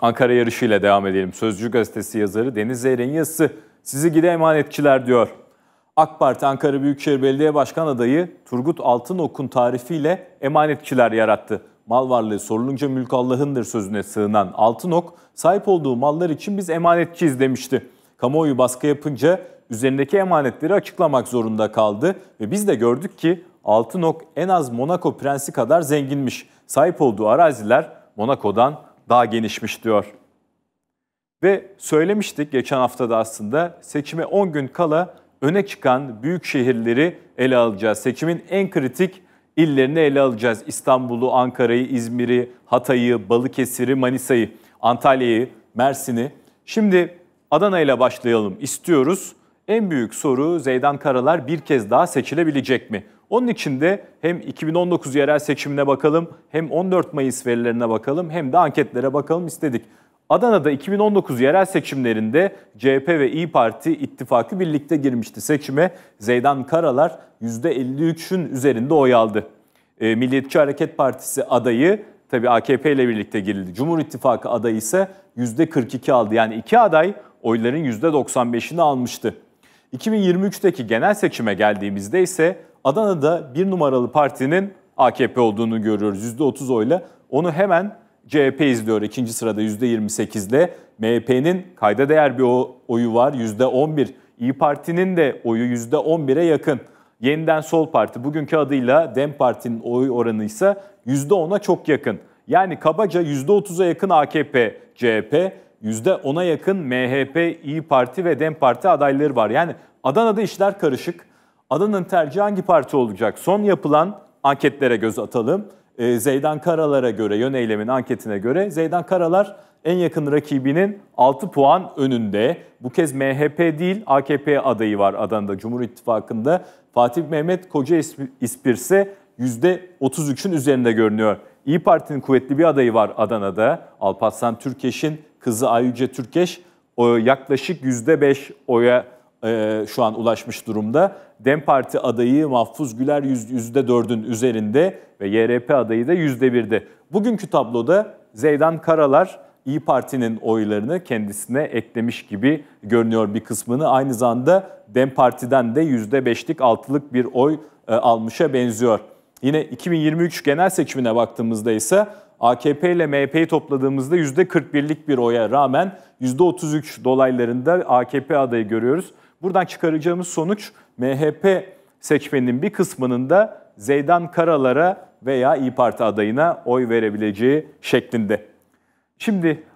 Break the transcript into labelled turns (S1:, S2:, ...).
S1: Ankara yarışıyla devam edelim. Sözcü gazetesi yazarı Deniz Zeyrek'in yazısı sizi gide emanetçiler diyor. AK Parti Ankara Büyükşehir Belediye Başkan adayı Turgut Altınok'un tarifiyle emanetçiler yarattı. Mal varlığı sorulunca mülk Allah'ındır sözüne sığınan Altınok, sahip olduğu mallar için biz emanetçiyiz demişti. Kamuoyu baskı yapınca üzerindeki emanetleri açıklamak zorunda kaldı ve biz de gördük ki Altınok en az Monaco prensi kadar zenginmiş. Sahip olduğu araziler Monaco'dan daha genişmiş diyor. Ve söylemiştik geçen haftada aslında seçime 10 gün kala öne çıkan büyük şehirleri ele alacağız. Seçimin en kritik illerini ele alacağız. İstanbul'u, Ankara'yı, İzmir'i, Hatay'ı, Balıkesir'i, Manisa'yı, Antalya'yı, Mersin'i. Şimdi Adana ile başlayalım istiyoruz. En büyük soru Zeydan Karalar bir kez daha seçilebilecek mi? Onun için de hem 2019 yerel seçimine bakalım, hem 14 Mayıs verilerine bakalım, hem de anketlere bakalım istedik. Adana'da 2019 yerel seçimlerinde CHP ve İyi Parti ittifakı birlikte girmişti seçime. Zeydan Karalar %53'ün üzerinde oy aldı. E, Milliyetçi Hareket Partisi adayı tabi AKP ile birlikte girildi. Cumhur İttifakı adayı ise %42 aldı. Yani iki aday oyların %95'ini almıştı. 2023'teki genel seçime geldiğimizde ise Adana'da bir numaralı partinin AKP olduğunu görüyoruz. %30 oyla onu hemen CHP izliyor ikinci sırada %28 ile. MHP'nin kayda değer bir oyu var %11. İyi Parti'nin de oyu %11'e yakın. Yeniden Sol Parti bugünkü adıyla Dem Parti'nin oy oranı ise %10'a çok yakın. Yani kabaca %30'a yakın AKP, CHP, %10'a yakın MHP, İyi Parti ve DEM Parti adayları var. Yani Adana'da işler karışık. Adana'nın tercihi hangi parti olacak? Son yapılan anketlere göz atalım. Ee, Zeydan Karalar'a göre, Yön Eylem'in anketine göre Zeydan Karalar en yakın rakibinin 6 puan önünde. Bu kez MHP değil AKP adayı var Adana'da Cumhur İttifakı'nda. Fatih Mehmet Koca İspirse %33'ün üzerinde görünüyor. İyi Parti'nin kuvvetli bir adayı var Adana'da. Alparslan Türkeş'in kızı Ayyüce Türkeş o yaklaşık %5 oya e, şu an ulaşmış durumda. DEM Parti adayı Mahfuz Güler %4'ün üzerinde ve YRP adayı da %1'de. Bugünkü tabloda Zeydan Karalar İyi Parti'nin oylarını kendisine eklemiş gibi görünüyor bir kısmını. Aynı zamanda DEM Parti'den de %5'lik altılık bir oy e, almışa benziyor. Yine 2023 genel seçimine baktığımızda ise AKP ile MHP'yi topladığımızda %41'lik bir oya rağmen %33 dolaylarında AKP adayı görüyoruz. Buradan çıkaracağımız sonuç MHP seçmeninin bir kısmının da Zeydan Karalar'a veya İyi Parti adayına oy verebileceği şeklinde. Şimdi